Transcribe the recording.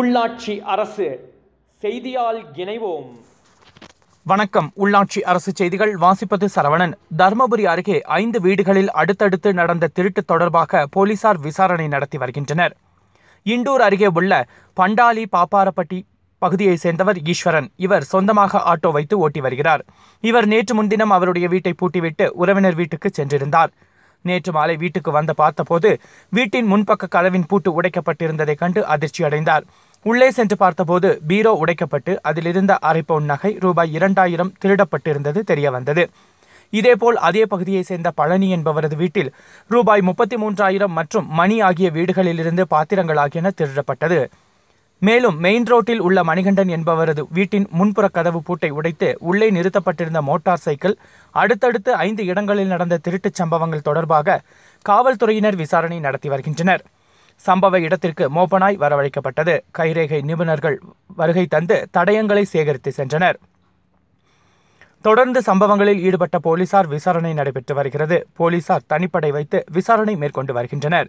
உள்ளாட்சி அரசு செய்தியால் இணைவோம் வணக்கம் உள்ளாட்சி அரசு செய்திகள் வாசிப்பது சரவணன் தருமபுரி அருகே ஐந்து வீடுகளில் அடுத்தடுத்து நடந்த திருட்டு தொடர்பாக போலீசார் விசாரணை நடத்தி வருகின்றனர் இண்டூர் அருகே உள்ள பண்டாலி பாப்பாரப்பட்டி பகுதியை சேர்ந்தவர் ஈஸ்வரன் இவர் சொந்தமாக ஆட்டோ வைத்து ஓட்டி வருகிறார் இவர் நேற்று முன்தினம் அவருடைய வீட்டை பூட்டிவிட்டு உறவினர் வீட்டுக்கு சென்றிருந்தார் நேற்று மாலை வீட்டுக்கு வந்த பார்த்தபோது வீட்டின் முன்பக்க கதவின் பூட்டு உடைக்கப்பட்டிருந்ததை கண்டு அதிர்ச்சியடைந்தார் உள்ளே சென்று பார்த்தபோது பீரோ உடைக்கப்பட்டு அதிலிருந்த அரை பவுன் நகை ரூபாய் இரண்டாயிரம் திருடப்பட்டிருந்தது தெரியவந்தது இதேபோல் அதே பகுதியை சேர்ந்த பழனி என்பவரது வீட்டில் ரூபாய் முப்பத்தி மூன்றாயிரம் மற்றும் மணி ஆகிய வீடுகளிலிருந்து பாத்திரங்கள் ஆகியன திருடப்பட்டது மேலும் மெயின் ரோட்டில் உள்ள மணிகண்டன் என்பவரது வீட்டின் முன்புற கதவு பூட்டை உடைத்து உள்ளே நிறுத்தப்பட்டிருந்த மோட்டார் சைக்கிள் அடுத்தடுத்து ஐந்து இடங்களில் நடந்த திருட்டுச் சம்பவங்கள் தொடர்பாக காவல்துறையினர் விசாரணை நடத்தி வருகின்றனர் சம்பவ இடத்திற்கு மோப்பனாய் வரவழைக்கப்பட்டது கைரேகை நிபுணர்கள் வருகை தந்து தடயங்களை சேகரித்து சென்றனர் தொடர்ந்து சம்பவங்களில் ஈடுபட்ட போலீசார் விசாரணை நடைபெற்று வருகிறது போலீசார் தனிப்படை வைத்து விசாரணை மேற்கொண்டு வருகின்றனர்